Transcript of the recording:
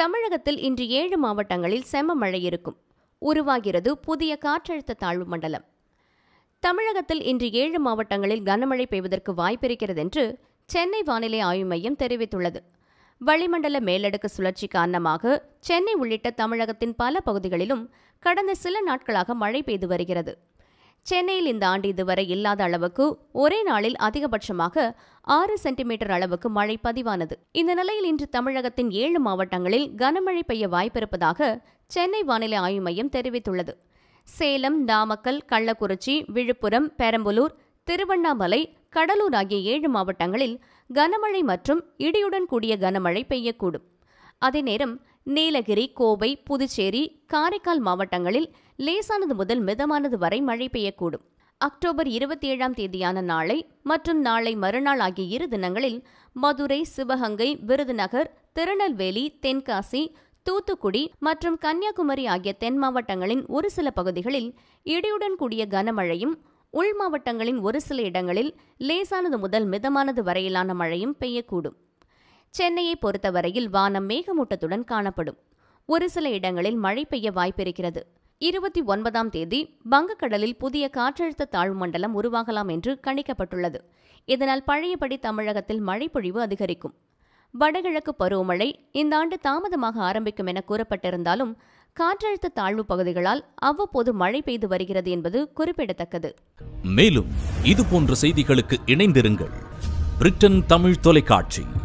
தமிழகத்தில் இன்று ஏழு மாவட்டங்களில் செம மழை இருக்கும் உருவாகிறது புதிய காற்றழுத்த தாழ்வு மண்டலம் தமிழகத்தில் இன்று ஏழு மாவட்டங்களில் கனமழை பெய்வதற்கு வாய்ப்பிருக்கிறது என்று சென்னை வானிலை ஆய்வு மையம் தெரிவித்துள்ளது வளிமண்டல மேலடுக்கு சுழற்சி காரணமாக சென்னை உள்ளிட்ட தமிழகத்தின் பல பகுதிகளிலும் கடந்த சில நாட்களாக மழை பெய்து வருகிறது சென்னையில் இந்த ஆண்டு இதுவரை இல்லாத அளவுக்கு ஒரே நாளில் அதிகபட்சமாக ஆறு சென்டிமீட்டர் அளவுக்கு மழை பதிவானது இந்த நிலையில் இன்று தமிழகத்தின் ஏழு மாவட்டங்களில் கனமழை பெய்ய வாய்ப்பிருப்பதாக சென்னை வானிலை ஆய்வு மையம் தெரிவித்துள்ளது சேலம் நாமக்கல் கள்ளக்குறிச்சி விழுப்புரம் பெரம்பலூர் திருவண்ணாமலை கடலூர் ஆகிய ஏழு மாவட்டங்களில் கனமழை மற்றும் இடியுடன் கூடிய கனமழை பெய்யக்கூடும் அதே நேரம் நீலகிரி கோவை புதுச்சேரி காரைக்கால் மாவட்டங்களில் லேசானது முதல் மிதமானது வரை மழை பெய்யக்கூடும் அக்டோபர் இருபத்தி ஏழாம் தேதியான நாளை மற்றும் நாளை மறுநாள் ஆகிய இரு தினங்களில் மதுரை சிவகங்கை விருதுநகர் திருநெல்வேலி தென்காசி தூத்துக்குடி மற்றும் கன்னியாகுமரி ஆகிய தென் மாவட்டங்களின் ஒரு சில பகுதிகளில் இடியுடன் கூடிய கனமழையும் உள் மாவட்டங்களின் ஒரு சில இடங்களில் லேசானது முதல் மிதமானது வரையிலான மழையும் பெய்யக்கூடும் சென்னையை பொறுத்தவரையில் வானம் மேகமூட்டத்துடன் காணப்படும் ஒரு சில இடங்களில் மழை பெய்ய வாய்ப்பிருக்கிறது இருபத்தி ஒன்பதாம் தேதி வங்கக்கடலில் புதிய காற்றழுத்த தாழ்வு மண்டலம் உருவாகலாம் என்று கணிக்கப்பட்டுள்ளது இதனால் பழையபடி தமிழகத்தில் மழைப்பொழிவு அதிகரிக்கும் வடகிழக்கு பருவமழை இந்த ஆண்டு தாமதமாக ஆரம்பிக்கும் என கூறப்பட்டிருந்தாலும் காற்றழுத்த தாழ்வு பகுதிகளால் அவ்வப்போது மழை பெய்து வருகிறது என்பது குறிப்பிடத்தக்கது மேலும் இதுபோன்ற செய்திகளுக்கு இணைந்திருங்கள் பிரிட்டன் தமிழ் தொலைக்காட்சி